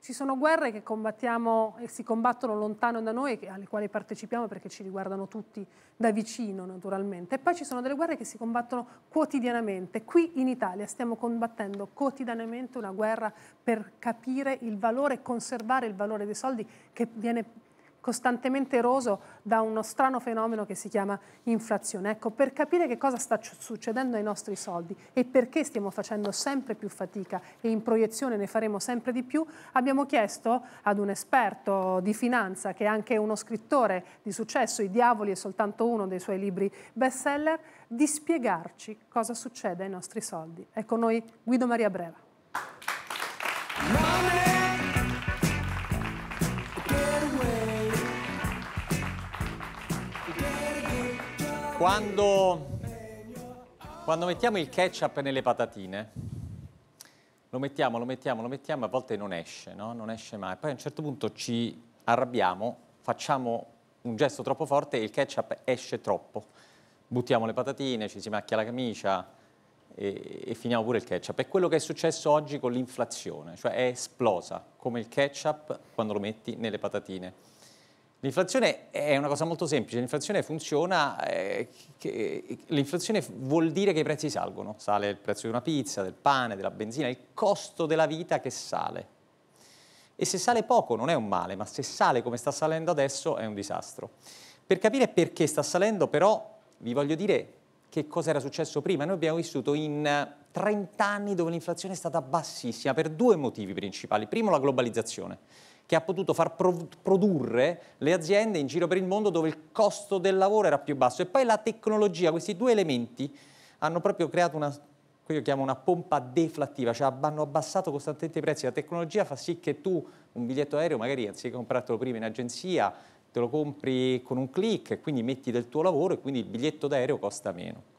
ci sono guerre che combattiamo e si combattono lontano da noi, alle quali partecipiamo perché ci riguardano tutti da vicino naturalmente. E poi ci sono delle guerre che si combattono quotidianamente. Qui in Italia stiamo combattendo quotidianamente una guerra per capire il valore, conservare il valore dei soldi che viene costantemente eroso da uno strano fenomeno che si chiama inflazione. Ecco, per capire che cosa sta succedendo ai nostri soldi e perché stiamo facendo sempre più fatica e in proiezione ne faremo sempre di più, abbiamo chiesto ad un esperto di finanza, che è anche uno scrittore di successo, I diavoli è soltanto uno dei suoi libri bestseller, di spiegarci cosa succede ai nostri soldi. È con ecco, noi Guido Maria Breva. Money. Quando, quando mettiamo il ketchup nelle patatine, lo mettiamo, lo mettiamo, lo mettiamo, a volte non esce, no? Non esce mai. Poi a un certo punto ci arrabbiamo, facciamo un gesto troppo forte e il ketchup esce troppo. Buttiamo le patatine, ci si macchia la camicia e, e finiamo pure il ketchup. È quello che è successo oggi con l'inflazione, cioè è esplosa come il ketchup quando lo metti nelle patatine. L'inflazione è una cosa molto semplice, l'inflazione funziona, eh, l'inflazione vuol dire che i prezzi salgono, sale il prezzo di una pizza, del pane, della benzina, il costo della vita che sale. E se sale poco non è un male, ma se sale come sta salendo adesso è un disastro. Per capire perché sta salendo però vi voglio dire che cosa era successo prima. Noi abbiamo vissuto in 30 anni dove l'inflazione è stata bassissima per due motivi principali. Primo la globalizzazione che ha potuto far produrre le aziende in giro per il mondo dove il costo del lavoro era più basso. E poi la tecnologia, questi due elementi hanno proprio creato una, io chiamo una pompa deflattiva, cioè hanno abbassato costantemente i prezzi. La tecnologia fa sì che tu un biglietto aereo magari anziché comprartelo prima in agenzia, te lo compri con un clic, quindi metti del tuo lavoro e quindi il biglietto d'aereo costa meno.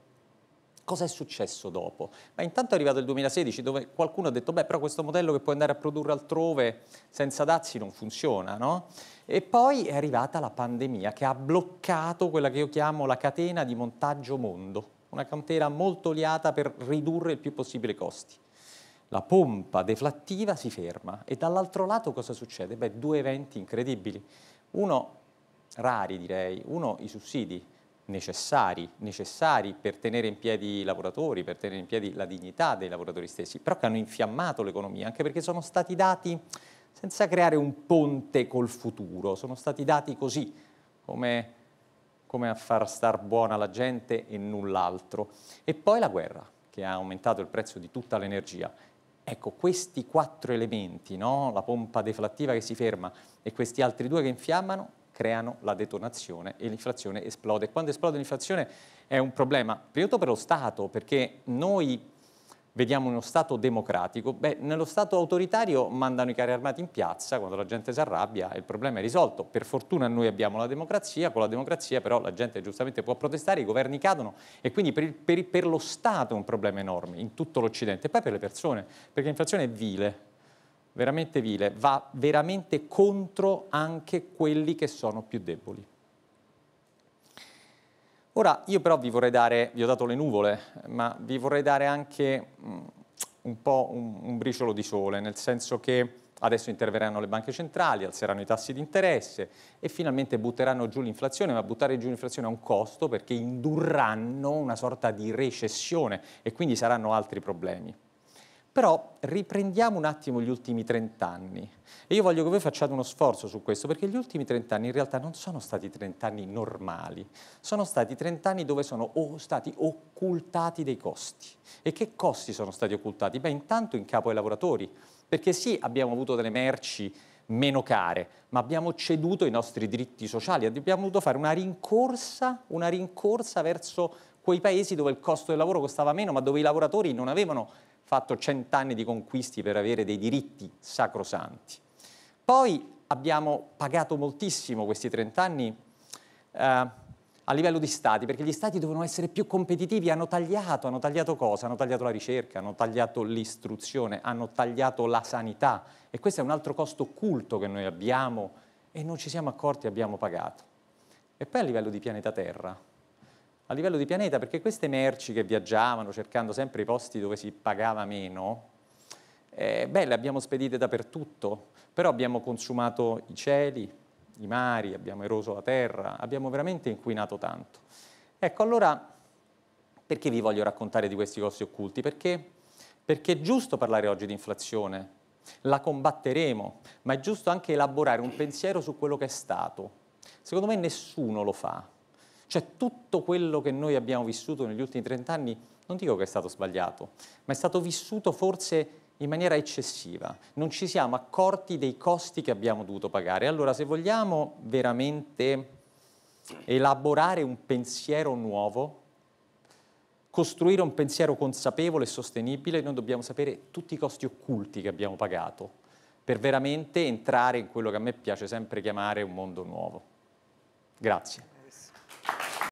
Cosa è successo dopo? Ma intanto è arrivato il 2016 dove qualcuno ha detto beh però questo modello che puoi andare a produrre altrove senza dazi non funziona, no? E poi è arrivata la pandemia che ha bloccato quella che io chiamo la catena di montaggio mondo, una cantera molto oliata per ridurre il più possibile i costi. La pompa deflattiva si ferma e dall'altro lato cosa succede? Beh, due eventi incredibili. Uno, rari direi, uno i sussidi, necessari, necessari per tenere in piedi i lavoratori, per tenere in piedi la dignità dei lavoratori stessi, però che hanno infiammato l'economia, anche perché sono stati dati senza creare un ponte col futuro, sono stati dati così, come, come a far star buona la gente e null'altro. E poi la guerra, che ha aumentato il prezzo di tutta l'energia. Ecco, questi quattro elementi, no? la pompa deflattiva che si ferma e questi altri due che infiammano, creano la detonazione e l'inflazione esplode. Quando esplode l'inflazione è un problema, prima tutto per lo Stato, perché noi vediamo uno Stato democratico, beh, nello Stato autoritario mandano i carri armati in piazza, quando la gente si arrabbia il problema è risolto. Per fortuna noi abbiamo la democrazia, con la democrazia però la gente giustamente può protestare, i governi cadono e quindi per, per, per lo Stato è un problema enorme in tutto l'Occidente e poi per le persone, perché l'inflazione è vile, veramente vile, va veramente contro anche quelli che sono più deboli. Ora io però vi vorrei dare, vi ho dato le nuvole, ma vi vorrei dare anche mm, un po' un, un briciolo di sole, nel senso che adesso interverranno le banche centrali, alzeranno i tassi di interesse e finalmente butteranno giù l'inflazione, ma buttare giù l'inflazione ha un costo perché indurranno una sorta di recessione e quindi saranno altri problemi. Però riprendiamo un attimo gli ultimi trent'anni e io voglio che voi facciate uno sforzo su questo perché gli ultimi trent'anni in realtà non sono stati trent'anni normali, sono stati trent'anni dove sono stati occultati dei costi. E che costi sono stati occultati? Beh, intanto in capo ai lavoratori, perché sì, abbiamo avuto delle merci meno care, ma abbiamo ceduto i nostri diritti sociali, abbiamo dovuto fare una rincorsa, una rincorsa verso quei paesi dove il costo del lavoro costava meno, ma dove i lavoratori non avevano fatto cent'anni di conquisti per avere dei diritti sacrosanti. Poi abbiamo pagato moltissimo questi 30 anni eh, a livello di stati, perché gli stati dovevano essere più competitivi, hanno tagliato, hanno tagliato cosa? Hanno tagliato la ricerca, hanno tagliato l'istruzione, hanno tagliato la sanità e questo è un altro costo occulto che noi abbiamo e non ci siamo accorti e abbiamo pagato. E poi a livello di pianeta Terra, a livello di pianeta, perché queste merci che viaggiavano cercando sempre i posti dove si pagava meno, eh, beh, le abbiamo spedite dappertutto, però abbiamo consumato i cieli, i mari, abbiamo eroso la terra, abbiamo veramente inquinato tanto. Ecco, allora, perché vi voglio raccontare di questi costi occulti? Perché, perché è giusto parlare oggi di inflazione, la combatteremo, ma è giusto anche elaborare un pensiero su quello che è stato. Secondo me nessuno lo fa, cioè tutto quello che noi abbiamo vissuto negli ultimi 30 anni, non dico che è stato sbagliato, ma è stato vissuto forse in maniera eccessiva. Non ci siamo accorti dei costi che abbiamo dovuto pagare. Allora se vogliamo veramente elaborare un pensiero nuovo, costruire un pensiero consapevole e sostenibile, noi dobbiamo sapere tutti i costi occulti che abbiamo pagato per veramente entrare in quello che a me piace sempre chiamare un mondo nuovo. Grazie.